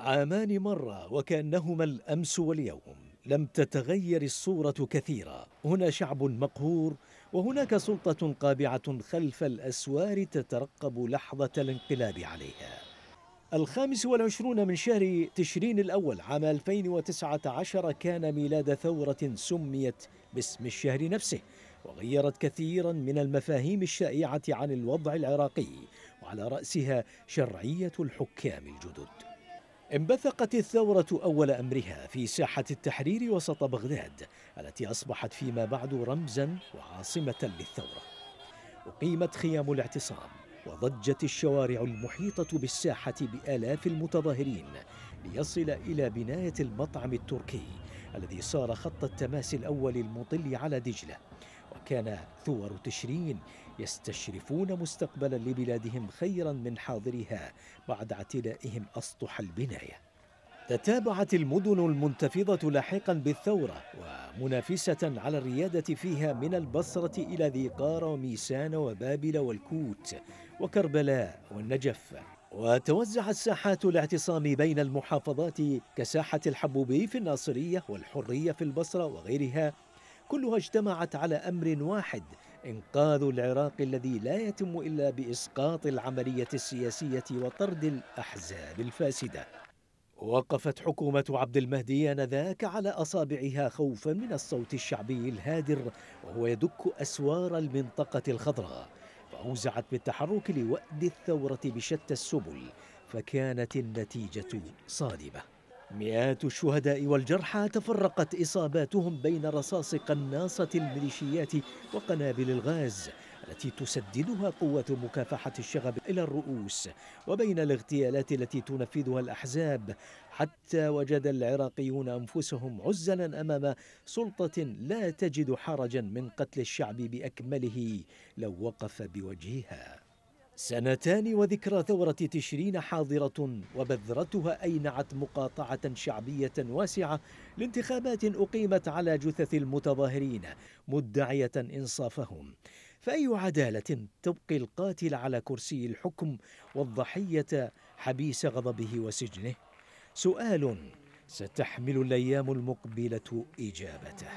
عامان مرة وكأنهما الأمس واليوم لم تتغير الصورة كثيرا هنا شعب مقهور وهناك سلطة قابعة خلف الأسوار تترقب لحظة الانقلاب عليها الخامس والعشرون من شهر تشرين الأول عام 2019 كان ميلاد ثورة سميت باسم الشهر نفسه وغيرت كثيرا من المفاهيم الشائعه عن الوضع العراقي وعلى راسها شرعيه الحكام الجدد انبثقت الثورة أول أمرها في ساحة التحرير وسط بغداد التي أصبحت فيما بعد رمزا وعاصمة للثورة أقيمت خيام الاعتصام وضجت الشوارع المحيطة بالساحة بآلاف المتظاهرين ليصل إلى بناية المطعم التركي الذي صار خط التماس الأول المطل على دجلة كان ثور تشرين يستشرفون مستقبلا لبلادهم خيرا من حاضرها بعد اعتلائهم اسطح البنايه تتابعت المدن المنتفضة لاحقا بالثورة ومنافسة على الريادة فيها من البصرة إلى ذي قار وميسان وبابل والكوت وكربلاء والنجف وتوزعت ساحات الاعتصام بين المحافظات كساحة الحبوبي في الناصرية والحرية في البصرة وغيرها كلها اجتمعت على امر واحد انقاذ العراق الذي لا يتم الا باسقاط العمليه السياسيه وطرد الاحزاب الفاسده وقفت حكومة عبد المهدي آنذاك على أصابعها خوفا من الصوت الشعبي الهادر وهو يدك أسوار المنطقة الخضراء فأوزعت بالتحرك لوأد الثورة بشتى السبل فكانت النتيجة صادمة مئات الشهداء والجرحى تفرقت إصاباتهم بين رصاص قناصة الميليشيات وقنابل الغاز التي تسددها قوات مكافحة الشغب إلى الرؤوس وبين الاغتيالات التي تنفذها الأحزاب حتى وجد العراقيون أنفسهم عزلا أمام سلطة لا تجد حرجا من قتل الشعب بأكمله لو وقف بوجهها سنتان وذكرى ثورة تشرين حاضرة وبذرتها أينعت مقاطعة شعبية واسعة لانتخابات أقيمت على جثث المتظاهرين مدعية إنصافهم فأي عدالة تبقي القاتل على كرسي الحكم والضحية حبيس غضبه وسجنه؟ سؤال ستحمل الأيام المقبلة إجابته